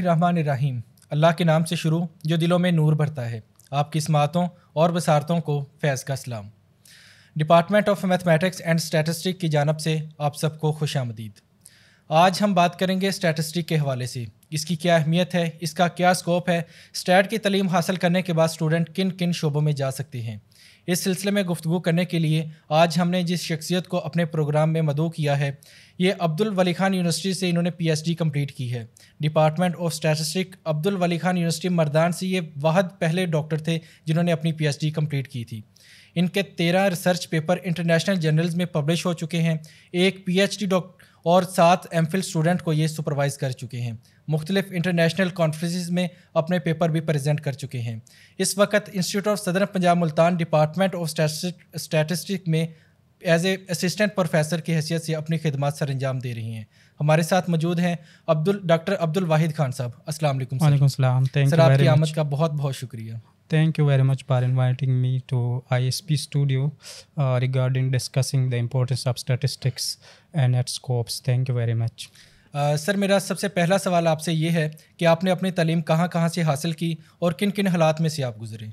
रहीम अल्लाह के नाम से शुरू जो दिलों में नूर भरता है आपकी समातों और बसारतों को फैज़ का सलाम department of mathematics and statistic की जानब से आप सबको खुश आमदीद आज हम बात करेंगे स्टैटिस्टिक के हवाले से इसकी क्या अहमियत है इसका क्या स्कोप है स्टैट की तलीम हासिल करने के बाद स्टूडेंट किन किन शोबों में जा सकते हैं इस सिलसिले में गुफ्तु करने के लिए आज हमने जिस शख्सियत को अपने प्रोग्राम में मदो किया है ये अब्दुल वली खान यूनिवर्सिटी से इन्होंने पीएचडी कंप्लीट की है department of statistic Abdul Wali Khan university Mardan से ये वाहद पहले डॉक्टर थे जिन्होंने अपनी पीएचडी कंप्लीट की थी इनके तेरह रिसर्च पेपर इंटरनेशनल जर्नल्स में पब्लिश हो चुके हैं एक पीएचडी डॉक्टर और सात एम स्टूडेंट को ये सुपरवाइज़ कर चुके हैं मुख्तलिफ इंटरनेशनल कॉन्फ्रेंस में अपने पेपर भी प्रेजेंट कर चुके हैं इस वक्त इंस्टीट्यूट ऑफ सदर Punjab Multan department of statistic में एज ए असिस्टेंट प्रोफेसर की हैसियत से अपनी खदमात सर अंजाम दे रही हैं हमारे साथ मौजूद हैं अब्दुल डॉक्टर अब्दुल वाहिद खान साहब अस्सलाम वालेकुम सर आपकी आमद का बहुत बहुत शुक्रिया you very much for for me to I S P studio regarding discussing the importance of statistics and its scopes thank you very much sir मेरा सबसे पहला सवाल आपसे ये है कि आपने अपनी तलीम कहाँ कहाँ से हासिल की और किन किन हालात में से आप गुजरे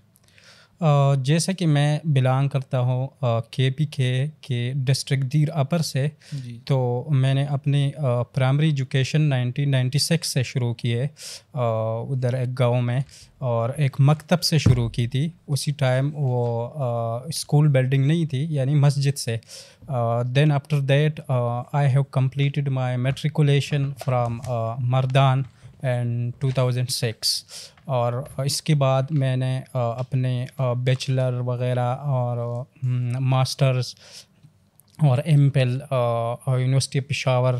जैसे कि मैं बिलोंग करता हूँ के पी के के डिस्ट्रिक्ट दीर अपर से तो मैंने अपनी प्राइमरी एजुकेशन 1996 से शुरू की है उधर एक गांव में और एक मकतब से शुरू की थी उसी टाइम वो स्कूल बिल्डिंग नहीं थी यानी मस्जिद से then after that I have completed my matriculation from Mardan and 2006 और इसके बाद मैंने अपने बैचलर वगैरह और मास्टर्स हम्म, और एम पेल यूनिवर्सिटी पेशावर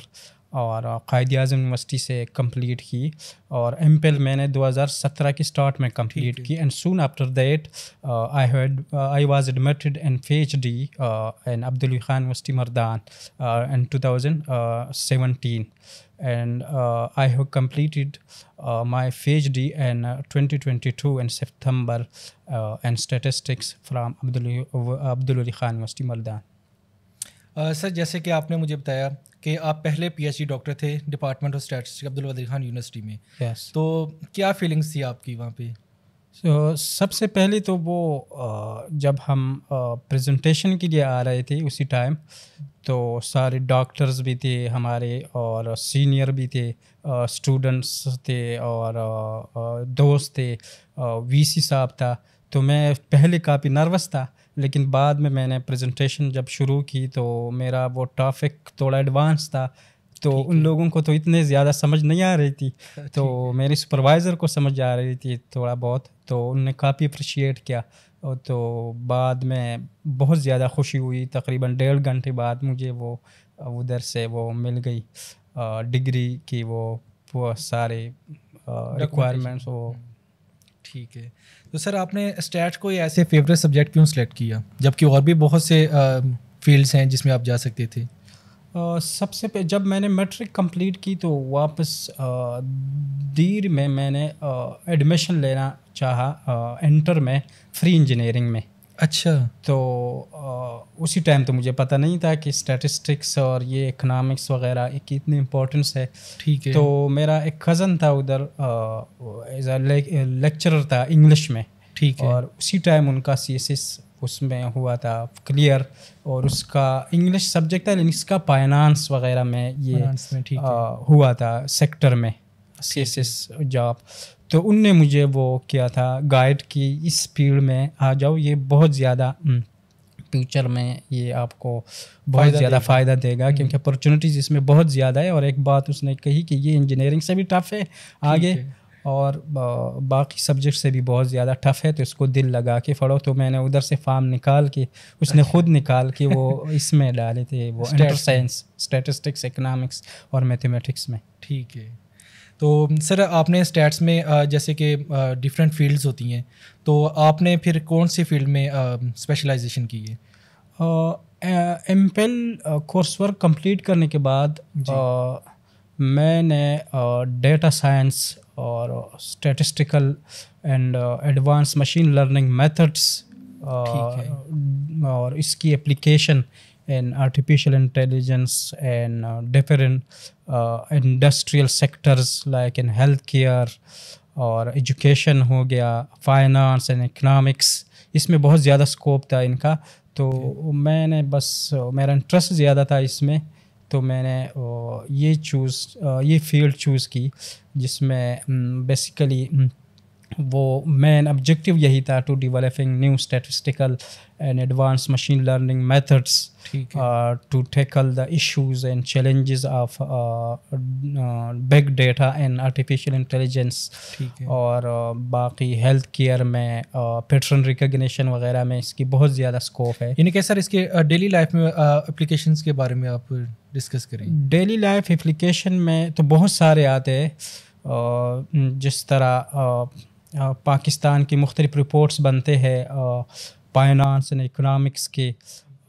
और क़ायद अजम यूनिवर्सिटी से कंप्लीट की और एम पी एल मैंने दो हज़ार सत्रह की स्टार्ट में कम्प्लीट की and soon after that I I was admitted in P H D in Abdul Khan university Mardan in two thousand seventeen and I have completed my P H D in twenty twenty two in September and statistics from Abdul Abdul Khan university Mardan sir जैसे कि आपने मुझे बताया कि आप पहले PhD doctor थे department of statistics Abdul Wali Khan university में yes. तो क्या फीलिंग्स थी आपकी वहाँ पे so, सबसे पहले तो वो जब हम प्रेजेंटेशन के लिए आ रहे थे उसी टाइम तो सारे डॉक्टर्स भी थे हमारे और सीनियर भी थे स्टूडेंट्स थे और दोस्त थे वीसी साहब था तो मैं पहले काफ़ी नर्वस था लेकिन बाद में मैंने प्रेजेंटेशन जब शुरू की तो मेरा वो टॉपिक थोड़ा एडवांस था तो उन लोगों को तो इतने ज़्यादा समझ नहीं आ रही थी तो मेरे सुपरवाइज़र को समझ आ रही थी थोड़ा बहुत तो उनने काफ़ी अप्रिशिएट किया और तो बाद में बहुत ज़्यादा खुशी हुई तकरीबन डेढ़ घंटे बाद मुझे वो उधर से वो मिल गई डिग्री की वो, वो सारे रिक्वायरमेंट्स वो हम्म। ठीक है तो सर आपने स्टैट को ऐसे फेवरेट सब्जेक्ट क्यों सिलेक्ट किया जबकि और भी बहुत से फील्ड्स हैं जिसमें आप जा सकते थे सबसे पहले जब मैंने मैट्रिक कंप्लीट की तो वापस uh, देर में मैंने एडमिशन लेना चाहा इंटर में फ्री इंजीनियरिंग में अच्छा तो आ, उसी टाइम तो मुझे पता नहीं था कि स्टैटिस्टिक्स और ये इकनॉमिक्स वगैरह एक इतनी इम्पोर्टेंस है ठीक है तो मेरा एक कज़न था उधर एज अ लेक्चरर था इंग्लिश में ठीक है और उसी टाइम उनका एस उसमें हुआ था क्लियर और उसका इंग्लिश सब्जेक्ट था लेकिन इसका फाइनेंस वगैरह में ये में, आ, हुआ था सेक्टर में सी एस एस जॉब तो उनने मुझे वो किया था गाइड कि इस फील्ड में आ जाओ ये बहुत ज़्यादा फ्यूचर हम्म, में ये आपको बहुत ज़्यादा फ़ायदा देगा हम्म। क्योंकि अपॉर्चुनिटीज़ इसमें बहुत ज़्यादा है और एक बात उसने कही कि ये इंजीनियरिंग से भी टफ है आगे और बाकी सब्जेक्ट से भी बहुत ज़्यादा टफ है तो इसको दिल लगा के पढ़ो तो मैंने उधर से फार्म निकाल के उसने अच्छा। खुद निकाल के वो इसमें डाले थे वो साइंस स्टेटिस्टिक्स इकनॉमिक्स और मैथमेटिक्स में ठीक है तो सर आपने स्टैट्स में जैसे कि डिफरेंट फील्ड्स होती हैं तो आपने फिर कौन सी फील्ड में स्पेशलाइजेशन की है M Phil course work complete करने के बाद आ, मैंने डेटा साइंस और statistical and advance machine learning methods और इसकी application uh, in artificial intelligence and uh, different uh, industrial sectors like in healthcare और एजुकेशन हो गया फाइनेंस एंड इकनॉमिक्स इसमें बहुत ज़्यादा स्कोप था इनका तो okay. मैंने बस मेरा इंटरेस्ट ज़्यादा था इसमें तो मैंने ये चूज़ ये फील्ड चूज़ की जिसमें बेसिकली वो मेन ऑब्जेक्टिव यही था to developing new statistical and advance machine learning methods to tackle the issues and challenges of big data and artificial intelligence और uh, बाकी हेल्थ केयर में पैटर्न uh, वगैरह में इसकी बहुत ज़्यादा स्कोप है यानी कि सर इसके डेली uh, लाइफ में एप्लीकेशन uh, के बारे में आप डिस्कस करें डेली लाइफ एप्लीकेशन में तो बहुत सारे आते हैं uh, जिस तरह uh, पाकिस्तान की मुख्तलिफ रिपोर्ट्स बनते हैं फाइनानस एंड इकनॉमिक्स के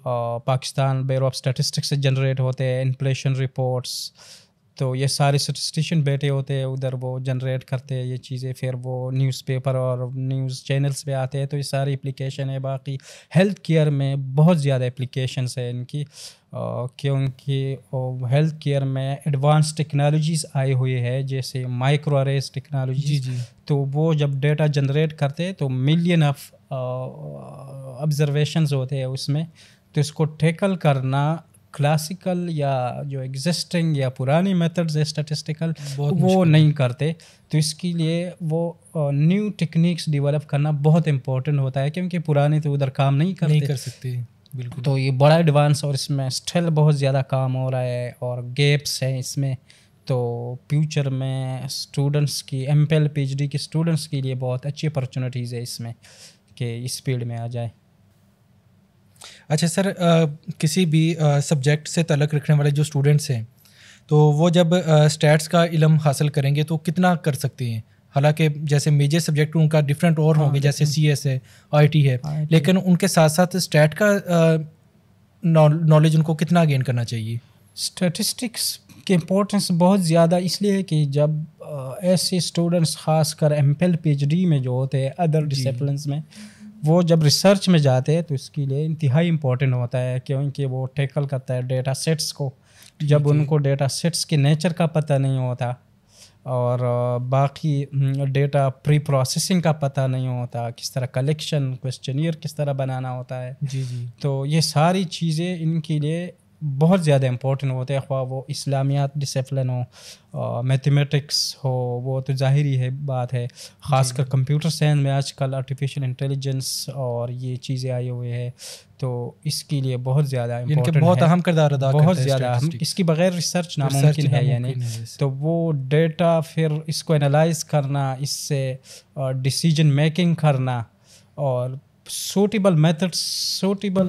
पाकिस्तान ब्यूरो ऑफ स्टैटिस्टिक्स से जनरेट होते हैं इन्फ्लेशन रिपोर्ट्स तो ये सारे स्टेशन बैठे होते हैं उधर वो जनरेट करते हैं ये चीज़ें फिर वो न्यूज़पेपर और न्यूज़ चैनल्स पे आते हैं तो ये सारी एप्लीकेशन है बाकी हेल्थ केयर में बहुत ज़्यादा एप्लीकेशंस है इनकी क्योंकि हेल्थ केयर में एडवांस टेक्नोलॉजीज़ आई हुई है जैसे माइक्रो अरेज टेक्नोलॉजी तो वो जब डेटा जनरेट करते हैं तो मिलियन ऑफ ऑब्जर्वेशन होते हैं उसमें तो इसको टेकल करना क्लासिकल या जो एग्जिस्टिंग या पुरानी मेथड्स है स्टेटिस्टिकल वो नहीं करते तो इसके लिए वो न्यू टेक्निक्स डेवलप करना बहुत इम्पोर्टेंट होता है क्योंकि पुराने तो उधर काम नहीं करते नहीं कर सकते बिल्कुल तो ये बड़ा एडवांस और इसमें स्टिल बहुत ज़्यादा काम हो रहा है और गैप्स हैं इसमें तो फ्यूचर में स्टूडेंट्स की M P P H D के स्टूडेंट्स के लिए बहुत अच्छी अपॉर्चुनिटीज़ है इसमें कि इस फील्ड में आ जाए अच्छा सर किसी भी सब्जेक्ट से तलक रखने वाले जो स्टूडेंट्स हैं तो वो जब स्टैट्स का इलम हासिल करेंगे तो कितना कर सकते हैं हालांकि जैसे मेजर सब्जेक्ट उनका डिफरेंट और हाँ, होंगे जैसे सी एस है आई टी है लेकिन उनके साथ साथ स्टैट का नॉलेज उनको कितना गेन करना चाहिए स्टैटिस्टिक्स के इम्पोर्टेंस बहुत ज़्यादा इसलिए है कि जब ऐसे स्टूडेंट्स खासकर एम पी एच डी में जो होते हैं अदर डिसप्लिन में वो जब रिसर्च में जाते हैं तो इसके लिए इंतहाई इम्पोर्टेंट होता है क्योंकि वो टेकल करता है डेटा सेट्स को जब उनको डेटा सेट्स के नेचर का पता नहीं होता और बाकी डेटा प्री प्रोसेसिंग का पता नहीं होता किस तरह कलेक्शन क्वेश्चनियर किस तरह बनाना होता है जी जी तो ये सारी चीज़ें इनके लिए बहुत ज़्यादा इम्पोर्टेंट होते हैं ख्वा वो इस्लामियात डिसप्लिन हो मैथमेटिक्स हो वो तो जाहिर ही है बात है ख़ासकर कंप्यूटर साइंस में आजकल आर्टिफिशियल इंटेलिजेंस और ये चीज़ें आई हुए हैं तो इसके लिए बहुत ज़्यादा बहुत अहम करदार अदा बहुत ज़्यादा इसके बगैर रिसर्च नामुमकिन है यानी तो वो डेटा फिर इसको एनालाइज करना इससे डिसीजन मेकिंग करना और सूटेबल मेथड्स सूटेबल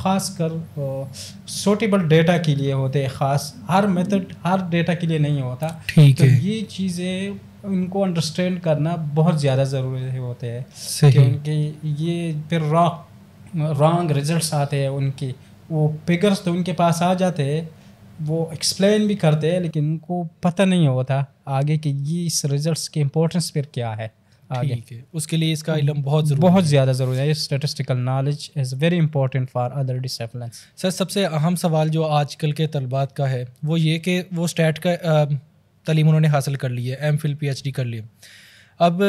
ख़ास कर सूटेबल डेटा के लिए होते हैं ख़ास हर मेथड हर डेटा के लिए नहीं होता ठीक तो है ये चीज़ें उनको अंडरस्टैंड करना बहुत ज़्यादा ज़रूरी होते हैं क्योंकि ये फिर रॉन्ग रॉन्ग रिजल्ट्स आते हैं उनके वो फिगर्स तो उनके पास आ जाते हैं वो एक्सप्लेन भी करते हैं लेकिन उनको पता नहीं होता आगे कि ये इस रिजल्ट्स की इम्पोर्टेंस फिर क्या है ठीक है उसके लिए इसका इलम बहुत जरूरी बहुत ज़्यादा ज़रूरी है statistical knowledge is very important for other disciplines sir सबसे अहम सवाल जो आजकल के तलबात का है वो ये कि वो स्टेट का तलीम उन्होंने हासिल कर ली है M Phil P H D कर लिया अब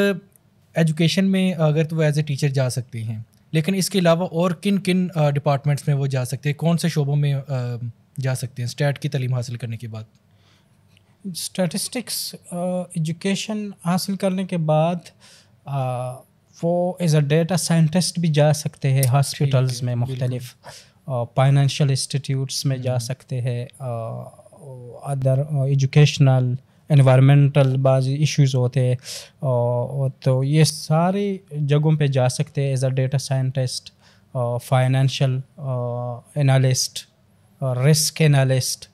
एजुकेशन में अगर तो एज़ ए टीचर जा सकती हैं लेकिन इसके अलावा और किन किन डिपार्टमेंट्स में वो जा सकते हैं कौन से शोबों में जा सकते हैं स्टेट की तलीम हासिल करने के बाद स्टैटिस्टिक्स एजुकेशन uh, हासिल करने के बाद uh, वो एज अ डेटा साइंटिस्ट भी जा सकते हैं हॉस्पिटल्स में मुख्तलिफ फाइनेंशियल uh, इंस्टीट्यूट्स में जा हम्म। सकते हैं अदर एजुकेशनल इन्वामेंटल बाज इश्यूज होते हैं तो ये सारी जगहों पे जा सकते हैं as a data scientist financial analyst risk analyst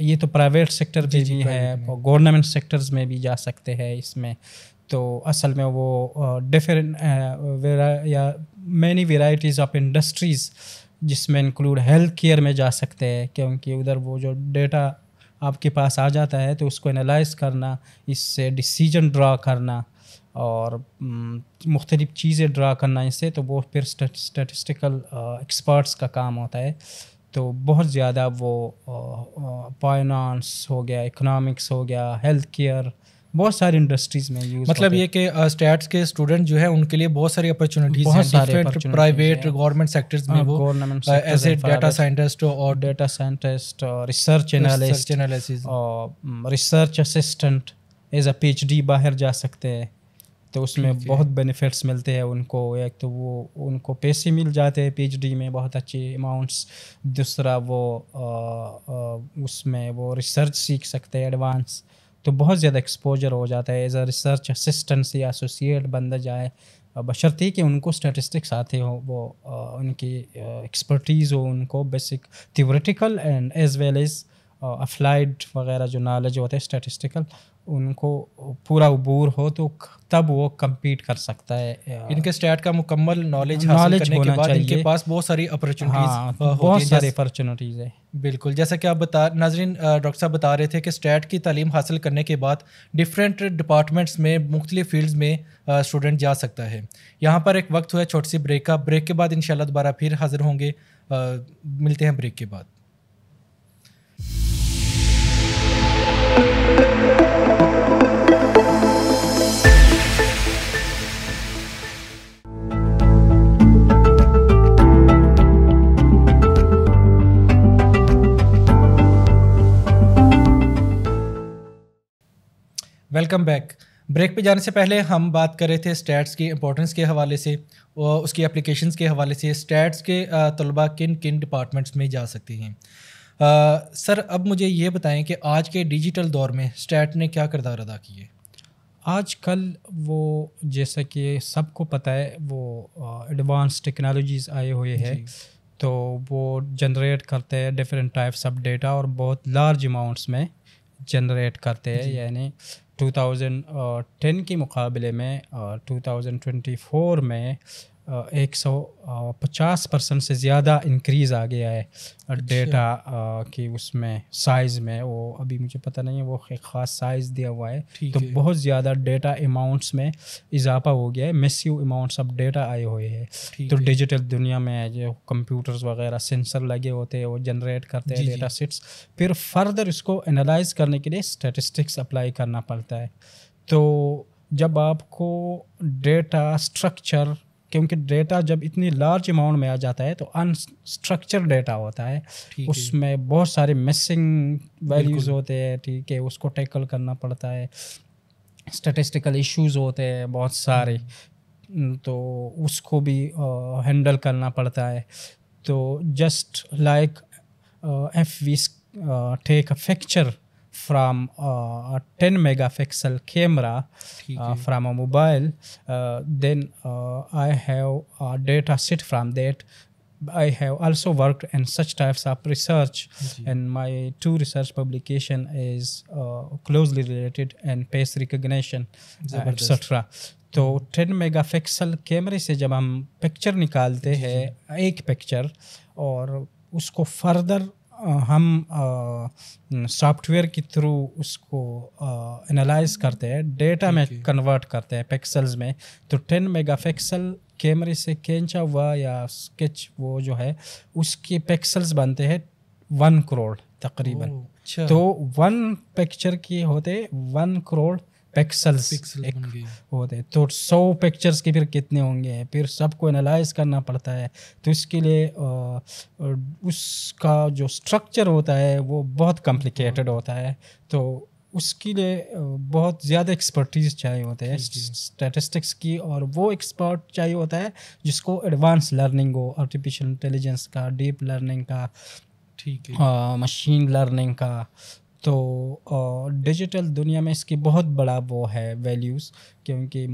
ये तो प्राइवेट सेक्टर भी भी है गवर्नमेंट सेक्टर्स में भी जा सकते हैं इसमें तो असल में वो डिफरेंट या मैनी वेराइटीज़ ऑफ इंडस्ट्रीज़ जिसमें इंक्लूड हेल्थ केयर में जा सकते हैं क्योंकि उधर वो जो डेटा आपके पास आ जाता है तो उसको एनालाइज करना इससे डिसीजन ड्रा करना और मुख्तलिफ़ चीज़ें ड्रा करना इससे तो वो फिर स्टेटिस्टिकल एक्सपर्ट्स का काम होता है तो बहुत ज़्यादा वो फाइनानस हो गया इकोनॉमिक्स हो गया हेल्थ केयर बहुत सारी इंडस्ट्रीज में यूज मतलब ये कि स्टेट्स के स्टूडेंट जो है उनके लिए बहुत सारी अपॉर्चुनिटीज हैं सारे प्राइवेट गवर्नमेंट सेक्टर्स में हाँ, वो गवर्नमेंट ए डाटा साइंटिस्ट और data scientist research analyst research assistant as a PhD बाहर जा सकते हैं तो उसमें बहुत बेनिफिट्स मिलते हैं उनको एक तो वो उनको पैसे मिल जाते हैं पीएचडी में बहुत अच्छे अमाउंट्स दूसरा वो आ, आ, उसमें वो रिसर्च सीख सकते हैं एडवांस तो बहुत ज़्यादा एक्सपोजर हो जाता है एज अ रिसर्च असिस्टेंट या एसोसिएट बंदा जाए बशर्ते कि उनको स्टैटिस्टिक्स आते हो वो आ, उनकी एक्सपर्टीज़ हो उनको basic theoretical and as well as applied वगैरह जो नॉलेज होता है स्टैटिस्टिकल उनको पूरा उबूर हो तो तब वो कम्पीट कर सकता है इनके स्टेट का मुकम्मल नॉलेज नॉलेज करने के बाद इनके पास बहुत सारी हाँ, अपॉर्चुनिटीज बहुत सारी अपॉर्चुनिटीज है बिल्कुल जैसा कि आप बता नाजरीन डॉक्टर साहब बता रहे थे कि स्टैट की तालीम हासिल करने के बाद डिफरेंट डिपार्टमेंट्स में मुख्तलि फील्ड्स में स्टूडेंट जा सकता है यहाँ पर एक वक्त हुआ छोटी सी ब्रेक का ब्रेक के बाद इन दोबारा फिर हाजिर होंगे मिलते हैं ब्रेक के बाद वेलकम बैक ब्रेक पे जाने से पहले हम बात कर रहे थे स्टैट्स की इंपॉर्टेंस के हवाले से और उसकी एप्लीकेशन के हवाले से स्टैट्स के तलबा किन किन डिपार्टमेंट्स में जा सकते हैं आ, सर अब मुझे ये बताएं कि आज के डिजिटल दौर में स्टैट ने क्या करदार अदा किए आज कल वो जैसा कि सबको पता है वो एडवांस टेक्नोलॉजीज़ आए हुए हैं तो वो जनरेट करते हैं डिफरेंट टाइप्स ऑफ डेटा और बहुत लार्ज अमाउंट्स में जनरेट करते हैं यानी 2010 uh, के मुकाबले में 2024 uh, में एक सौ पचास परसेंट से ज़्यादा इंक्रीज़ आ गया है डेटा अच्छा। की उसमें साइज़ में वो अभी मुझे पता नहीं है वो एक ख़ास साइज़ दिया हुआ है तो है। बहुत ज़्यादा डेटा अमाउंट्स में इजाफा हो गया है मेसिव अमाउंट्स अब डेटा आए हुए हैं तो डिजिटल दुनिया में जो कंप्यूटर्स वगैरह सेंसर लगे होते हैं वो जनरेट करते हैं डेटा सेट्स फिर फर्दर इसको एनालाइज करने के लिए स्टेटिस्टिक्स अप्लाई करना पड़ता है तो जब आपको डेटा स्ट्रक्चर क्योंकि डेटा जब इतनी लार्ज अमाउंट में आ जाता है तो अनस्ट्रक्चर डेटा होता है उसमें बहुत सारे मिसिंग वैल्यूज़ होते हैं ठीक है उसको टैकल करना पड़ता है स्टेटिस्टिकल इश्यूज होते हैं बहुत सारे हम्म। हम्म, तो उसको भी हैंडल करना पड़ता है तो just like if we take a factor from uh, a 10 megapixel camera uh, from a mobile uh, then i have a data set from that i have also worked in such types of research mm-hmm. and my two research publication is uh, closely related and face recognition etc तो 10 megapixel कैमरे से जब हम picture निकालते हैं एक picture और उसको फर्दर हम सॉफ्टवेयर के थ्रू उसको एनालाइज करते हैं डेटा में कन्वर्ट करते हैं पिक्सल्स में तो मेगा मेगापिक्सल कैमरे से कैंचा हुआ या स्केच वो जो है उसके पिक्सल्स बनते हैं वन करोड़ तकरीबन अच्छा। तो वन पिक्चर के होते वन करोड़ पिक्सल्स पिक्सल एक होते हैं तो सौ पिक्चर्स के फिर कितने होंगे फिर सबको एनालाइज करना पड़ता है तो इसके लिए उसका जो स्ट्रक्चर होता है वो बहुत कॉम्प्लिकेटेड हाँ। होता है तो उसके लिए बहुत ज़्यादा एक्सपर्टीज चाहिए होते हैं स्टैटिस्टिक्स की और वो एक्सपर्ट चाहिए होता है जिसको एडवांस लर्निंग हो आर्टिफिशियल इंटेलिजेंस का डीप लर्निंग का ठीक है मशीन लर्निंग का तो डिजिटल दुनिया में इसकी बहुत बड़ा वो है वैल्यूज़ क्योंकि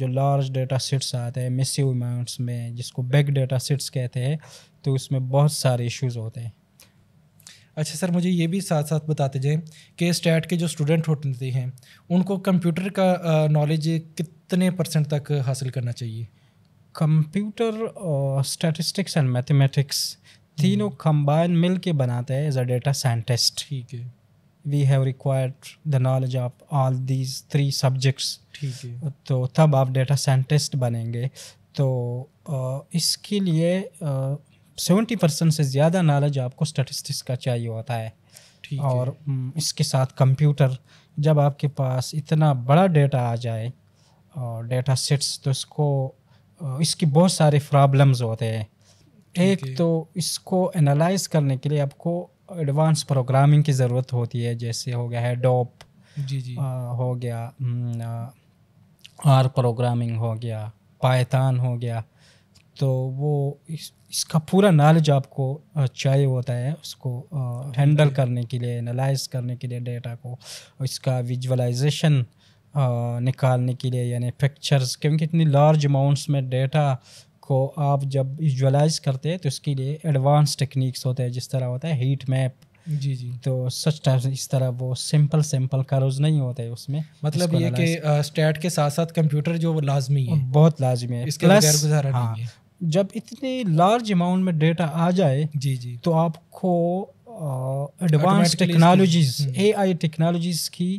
जो लार्ज डेटा सेट्स आते हैं मिसिव अमाउंट्स में जिसको बिग डेटा सेट्स कहते हैं तो उसमें बहुत सारे इश्यूज होते हैं अच्छा सर मुझे ये भी साथ साथ बताते जाए कि स्टैट के जो स्टूडेंट होते हैं उनको कंप्यूटर का नॉलेज कितने परसेंट तक हासिल करना चाहिए कंप्यूटर स्टैटिस्टिक्स एंड मैथमेटिक्स तीनों कंबाइन मिल के बनाते हैं एज अ डेटा साइंटिस्ट ठीक है we have required the knowledge of all these three subjects ठीक है तो तब आप डेटा साइंटिस्ट बनेंगे तो इसके लिए सेवेंटी परसेंट से ज़्यादा नॉलेज आपको स्टेटिस्टिक्स का चाहिए होता है और इसके साथ कंप्यूटर जब आपके पास इतना बड़ा डेटा आ जाए और डेटा सेट्स तो इसको इसकी बहुत सारे प्रॉब्लम्स होते हैं एक तो इसको एनालाइज करने के लिए आपको एडवांस प्रोग्रामिंग की ज़रूरत होती है जैसे हो गया है डॉप जी जी आ, हो गया आर प्रोग्रामिंग हो गया पायतान हो गया तो वो इस, इसका पूरा नॉलेज आपको चाहिए होता है उसको हैंडल करने के लिए एनालाइज करने के लिए डेटा को इसका विजुअलाइजेशन निकालने के लिए यानी पिक्चर्स क्योंकि इतनी लार्ज अमाउंट्स में डेटा को आप जब विजुअलाइज करते हैं तो इसके लिए एडवांस टेक्निक्स होते हैं जिस तरह होता है हीट मैप जी जी तो सच टाइप इस तरह वो सिंपल सिंपल कर्व्स नहीं होते है उसमें मतलब ये कि स्टैट के साथ साथ कंप्यूटर जो वो लाजमी है बहुत लाजमी है इसके बगैर गुजारा हाँ, नहीं है जब इतने लार्ज अमाउंट में डेटा आ जाए जी जी तो आपको एडवांस टेक्नोलॉजीज एआई टेक्नोलॉजीज की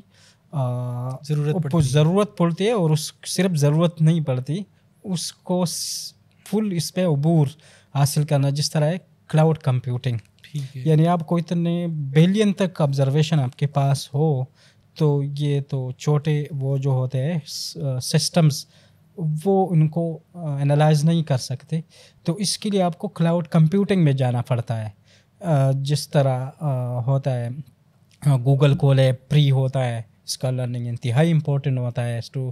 ज़रूरत ज़रूरत पड़ती है और उस सिर्फ ज़रूरत नहीं पड़ती उसको फुल इस पर अबूर हासिल करना जिस तरह है क्लाउड कंप्यूटिंग यानी आपको इतने बिलियन तक ऑब्जर्वेशन आपके पास हो तो ये तो छोटे वो जो होते हैं सिस्टम्स uh, वो इनको एनालाइज uh, नहीं कर सकते तो इसके लिए आपको क्लाउड कंप्यूटिंग में जाना पड़ता है uh, जिस तरह होता है गूगल कोल है प्री होता है इसका लर्निंग इंतहाई इम्पोर्टेंट होता है टू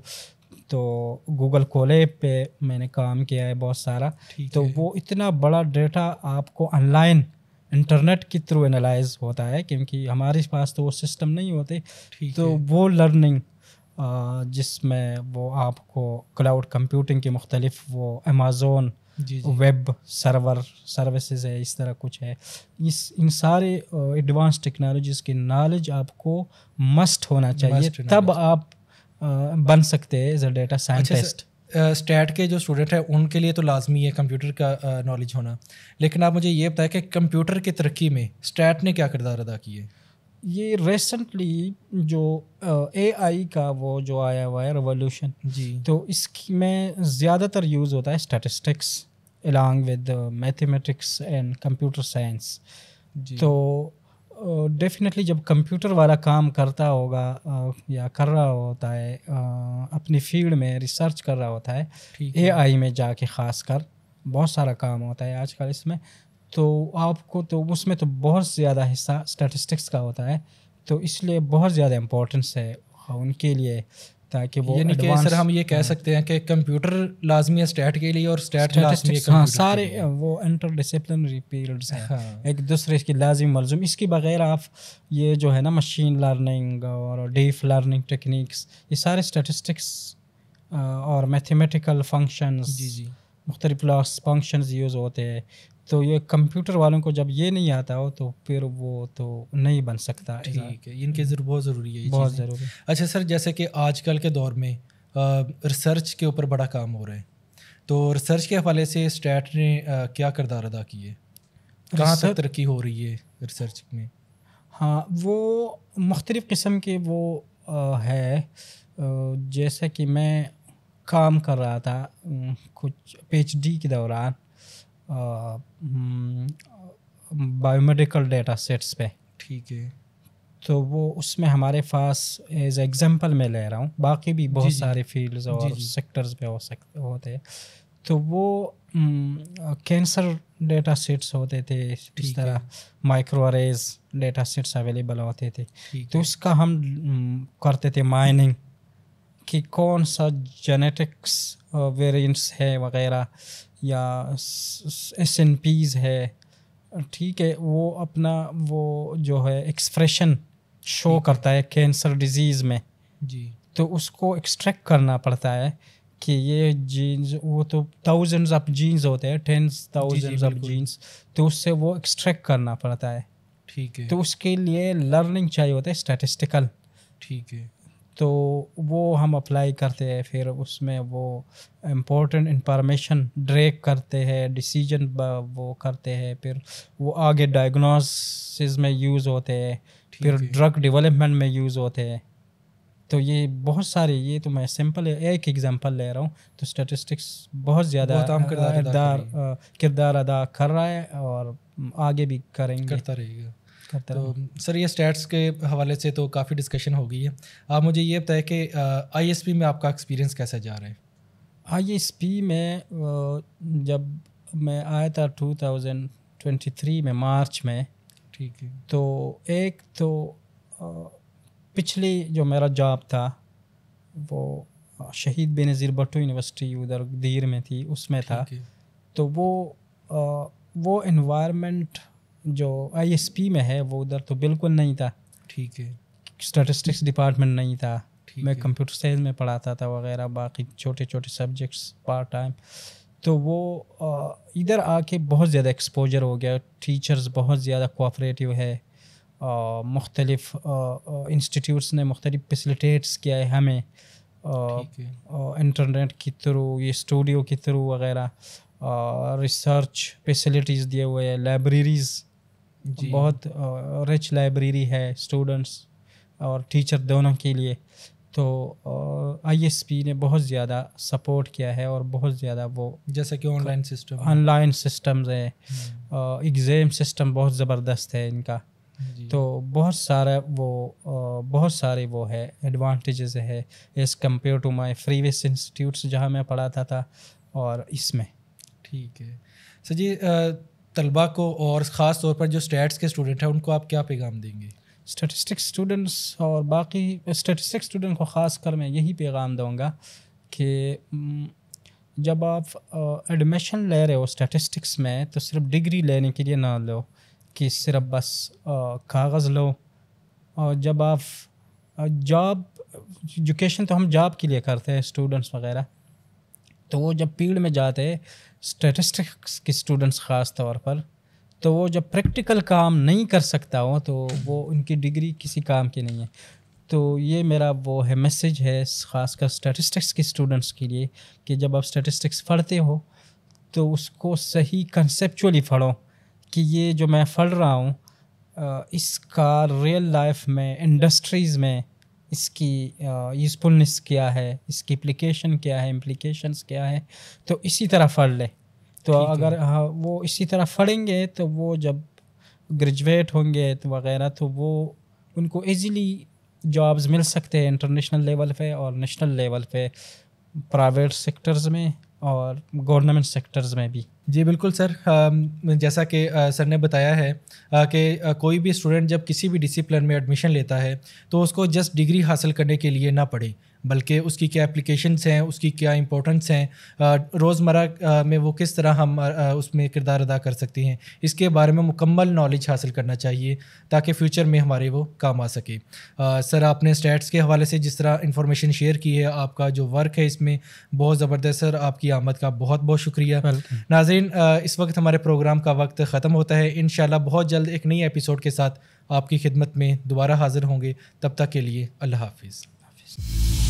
तो गूगल कोले पे मैंने काम किया है बहुत सारा तो वो इतना बड़ा डेटा आपको ऑनलाइन इंटरनेट के थ्रू एनालाइज होता है क्योंकि हमारे पास तो वो सिस्टम नहीं होते तो वो लर्निंग जिसमें वो आपको क्लाउड कंप्यूटिंग के मुख्तलिफ वो अमेज़ोन वेब सर्वर सर्विसेज है इस तरह कुछ है इस इन सारे एडवांस टेक्नोलॉजीज़ की नॉलेज आपको मस्ट होना चाहिए तब आप बन सकते हैं एज अच्छा, अ डेटा साइंटिस्ट स्टैट के जो स्टूडेंट हैं उनके लिए तो लाजमी है कंप्यूटर का नॉलेज होना लेकिन आप मुझे ये बताएं कि कंप्यूटर की तरक्की में स्टैट ने क्या किरदार अदा किए ये रिसेंटली जो ए आई का वो जो आया हुआ है रेवोल्यूशन जी तो इसकी में ज़्यादातर यूज़ होता है statistics along with mathematics and computer science तो डेफिनेटली जब कंप्यूटर वाला काम करता होगा या कर रहा होता है अपनी फील्ड में रिसर्च कर रहा होता है ए आई में जाके ख़ास कर बहुत सारा काम होता है आजकल इसमें तो आपको तो उसमें तो बहुत ज़्यादा हिस्सा स्टैटिस्टिक्स का होता है तो इसलिए बहुत ज़्यादा इम्पोर्टेंस है उनके लिए ताकि वो यानी कि सर हम ये कह सकते हैं कि कंप्यूटर लाजमी है स्टैट के लिए और स्टैट लाजमी है हाँ सारे वो इंटर डिसिप्लिनरी पीरियड्स हैं हाँ। एक दूसरे की लाजमी मलजुम इसके बगैर आप ये जो है ना मशीन लर्निंग और डीप लर्निंग टेक्निक्स ये सारे स्टेटिस्टिक्स और मैथमेटिकल फंक्शंस जी जी मुख्तलिफ फंक्शंस यूज़ होते हैं तो ये कंप्यूटर वालों को जब ये नहीं आता हो तो फिर वो तो नहीं बन सकता ठीक है इनके जरूर बहुत ज़रूरी है बहुत ज़रूरी अच्छा सर जैसे कि आजकल के दौर में रिसर्च के ऊपर बड़ा काम हो रहा है तो रिसर्च के हवाले से स्टैट ने आ, क्या किरदार अदा किए कहाँ तक तरक्की हो रही है रिसर्च में हाँ वो मुख्तलिफ़ किस्म के वो आ, है जैसा कि मैं काम कर रहा था कुछ पीएचडी के दौरान बायोमेडिकल डेटा सेट्स पे ठीक है तो वो उसमें हमारे पास एज एग्जांपल मैं ले रहा हूँ बाकी भी बहुत सारे फील्ड्स और सेक्टर्स पे हो सकते होते हैं तो वो कैंसर डेटा सेट्स होते थे इस तरह माइक्रोरेज डेटा सेट्स अवेलेबल होते थे तो उसका हम करते थे माइनिंग कि कौन सा जेनेटिक्स वेरिएंट्स है वगैरह या एस एन पीज़ है ठीक है वो अपना वो जो है एक्सप्रेशन शो करता है कैंसर डिजीज़ में जी तो उसको एक्सट्रैक्ट करना पड़ता है कि ये जीन्स वो तो थाउजेंड्स ऑफ जीन्स होते हैं टेंस थाउजेंड्स ऑफ जीन्स तो उससे वो एक्सट्रैक्ट करना पड़ता है ठीक है तो उसके लिए लर्निंग चाहिए होता है स्टैटिस्टिकल ठीक है तो वो हम अप्लाई करते हैं फिर उसमें वो इम्पोर्टेंट इंफॉर्मेशन ड्रेक करते हैं डिसीजन वो करते हैं फिर वो आगे डायग्नोसिस में यूज़ होते हैं फिर ड्रग डेवलपमेंट में यूज़ होते हैं तो ये बहुत सारे ये तो मैं सिंपल एक एग्जांपल ले रहा हूँ तो स्टैटिस्टिक्स बहुत ज़्यादा किरदार किरदार अदा कर रहा है और आगे भी करेंगे करता रहेगा तो सर ये स्टैट्स के हवाले से तो काफ़ी डिस्कशन हो गई है आप मुझे ये बताएं कि आईएसपी में आपका एक्सपीरियंस कैसा जा रहा है आईएसपी में जब मैं आया था 2023 में मार्च में ठीक है तो एक तो पिछली जो मेरा जॉब था वो शहीद बेनज़ीर भट्टो यूनिवर्सिटी उधर धीर में थी उसमें था तो वो वो इन्वायरमेंट जो आईएसपी में है वो उधर तो बिल्कुल नहीं था ठीक है स्टैटिस्टिक्स डिपार्टमेंट नहीं था मैं कंप्यूटर साइंस में पढ़ाता था वगैरह बाकी छोटे छोटे सब्जेक्ट्स पार्ट टाइम तो वो इधर आके बहुत ज़्यादा एक्सपोजर हो गया टीचर्स बहुत ज़्यादा कोऑपरेटिव है मुख्तलिफ इंस्टीट्यूट्स ने मुख्तलिफ फैसिलिटेट्स किया है हमें इंटरनेट के थ्रू ये स्टूडियो के थ्रू वगैरह रिसर्च फैसिलिटीज़ दिए हुए हैं लाइब्रेरीज़ बहुत रिच लाइब्रेरी है स्टूडेंट्स और टीचर दोनों के लिए तो आईएसपी ने बहुत ज़्यादा सपोर्ट किया है और बहुत ज़्यादा वो जैसे कि ऑनलाइन सिस्टम ऑनलाइन सिस्टम्स हैं एग्ज़ाम हम्म। सिस्टम बहुत ज़बरदस्त है इनका तो बहुत सारा वो बहुत सारे वो है एडवांटेजेस है as compare to my previous institutes जहाँ मैं पढ़ाता था और इसमें ठीक है सर जी तलबा को और ख़ास तौर पर जो स्टेट्स के स्टूडेंट हैं उनको आप क्या पैगाम देंगे स्टैटिस्टिक्स स्टूडेंट्स और बाकी स्टैटिस्टिक्स स्टूडेंट को ख़ास कर मैं यही पैगाम दूँगा कि जब आप एडमिशन ले रहे हो स्टैटिस्टिक्स में तो सिर्फ डिग्री लेने के लिए ना लो कि सिर्फ बस कागज़ लो और जब आप जॉब एजुकेशन तो हम जॉब के लिए करते हैं स्टूडेंट्स वगैरह तो वो जब फील्ड में जाते स्टेटिस्टिक्स के स्टूडेंट्स ख़ास तौर पर तो वो जब प्रैक्टिकल काम नहीं कर सकता हो तो वो उनकी डिग्री किसी काम की नहीं है तो ये मेरा वो है मैसेज है ख़ासकर स्टेटिस्टिक्स के स्टूडेंट्स के लिए कि जब आप स्टेटिस्टिक्स पढ़ते हो तो उसको सही कंसेपचुअली पढ़ो कि ये जो मैं पढ़ रहा हूँ इसका रियल लाइफ में इंडस्ट्रीज़ में इसकी यूज़फुलनेस क्या है इसकी एप्लीकेशन क्या है इम्प्लीकेशंस क्या है तो इसी तरह फड़ ले तो अगर हाँ, वो इसी तरह फड़ेंगे तो वो जब ग्रेजुएट होंगे तो वगैरह तो वो उनको ईजीली जॉब्स मिल सकते हैं इंटरनेशनल लेवल पे और नेशनल लेवल पे प्राइवेट सेक्टर्स में और गवर्नमेंट सेक्टर्स में भी जी बिल्कुल सर जैसा कि सर ने बताया है कि कोई भी स्टूडेंट जब किसी भी डिसिप्लिन में एडमिशन लेता है तो उसको जस्ट डिग्री हासिल करने के लिए ना पड़े बल्कि उसकी क्या एप्लीकेशंस हैं उसकी क्या इंपॉर्टेंस हैं रोज़मर्रा में वो किस तरह हम उसमें किरदार अदा कर सकते हैं इसके बारे में मुकम्मल नॉलेज हासिल करना चाहिए ताकि फ्यूचर में हमारे वो काम आ सके सर आपने स्टैट्स के हवाले से जिस तरह इंफॉर्मेशन शेयर की है आपका जो वर्क है इसमें बहुत ज़बरदस्त सर आपकी आमद का बहुत बहुत शुक्रिया नाजरीन इस वक्त हमारे प्रोग्राम का वक्त ख़त्म होता है इन बहुत जल्द एक नई एपिसोड के साथ आपकी खिदमत में दोबारा हाजिर होंगे तब तक के लिए अल्लाह हाफिज़